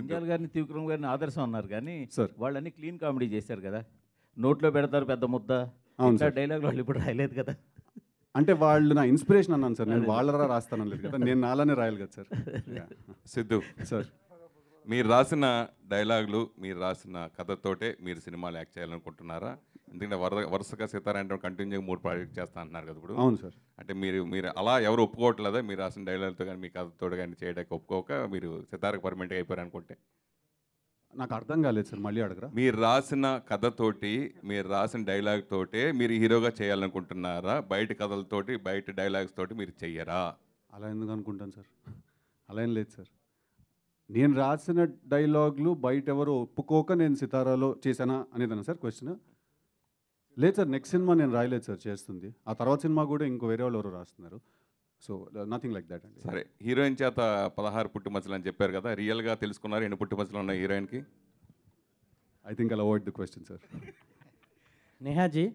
నంద్యాల గారిని త్రివిక్రమ్ గారిని ఆదర్శం అన్నారు కానీ వాళ్ళని క్లీన్ కామెడీ చేశారు కదా నోట్లో పెడతారు పెద్ద ముద్ద డైలాగ్ వాళ్ళు ఇప్పుడు రాయలేదు కదా అంటే వాళ్ళు నా ఇన్స్పిరేషన్ అన్నాను సార్ నేను వాళ్ళరా రాస్తాను లేదు కదా నేను నాలానే రాయాలి కదా సార్ సిద్ధు సార్ మీరు రాసిన డైలాగులు మీరు రాసిన కథతోటే మీరు సినిమాలు యాక్ట్ చేయాలనుకుంటున్నారా ఎందుకంటే వరద వరుసగా సీతారాంటే కంటిన్యూ మూడు ప్రాజెక్ట్ చేస్తా అంటున్నారు కదా ఇప్పుడు అవును సార్ అంటే మీరు మీరు అలా ఎవరు ఒప్పుకోవట్లేదా మీరు రాసిన డైలాగ్తో కానీ మీ కథతో కానీ చేయడానికి ఒప్పుకోక మీరు సితారకు పర్మనెంట్గా అయిపోయారు అనుకుంటే నాకు అర్థం కాలేదు సార్ మళ్ళీ అడగరా మీరు రాసిన కథతోటి మీరు రాసిన డైలాగ్ మీరు హీరోగా చేయాలనుకుంటున్నారా బయట కథలతోటి బయట డైలాగ్స్ తోటి మీరు చెయ్యరా అలా ఎందుకు అనుకుంటాను సార్ అలా ఏం లేదు సార్ నేను రాసిన డైలాగ్లు బయట ఎవరు ఒప్పుకోక నేను సితారాలో చేశానా అనేదన్నా సార్ క్వశ్చన్ లేదు సార్ నెక్స్ట్ సినిమా నేను రాయలేదు సార్ చేస్తుంది ఆ తర్వాత సినిమా కూడా ఇంకో వేరే వాళ్ళు ఎవరు రాస్తున్నారు సో నథింగ్ లైక్ దాట్ అండి సరే హీరోయిన్ చేత పదహారు పుట్టుమచ్చలు అని చెప్పారు కదా రియల్గా తెలుసుకున్నారు ఎన్ని పుట్టుమచ్చలు ఉన్నాయి హీరోయిన్కి ఐ థింక్ అలా అవాయిడ్ ది క్వశ్చన్ సార్ నేహాజీ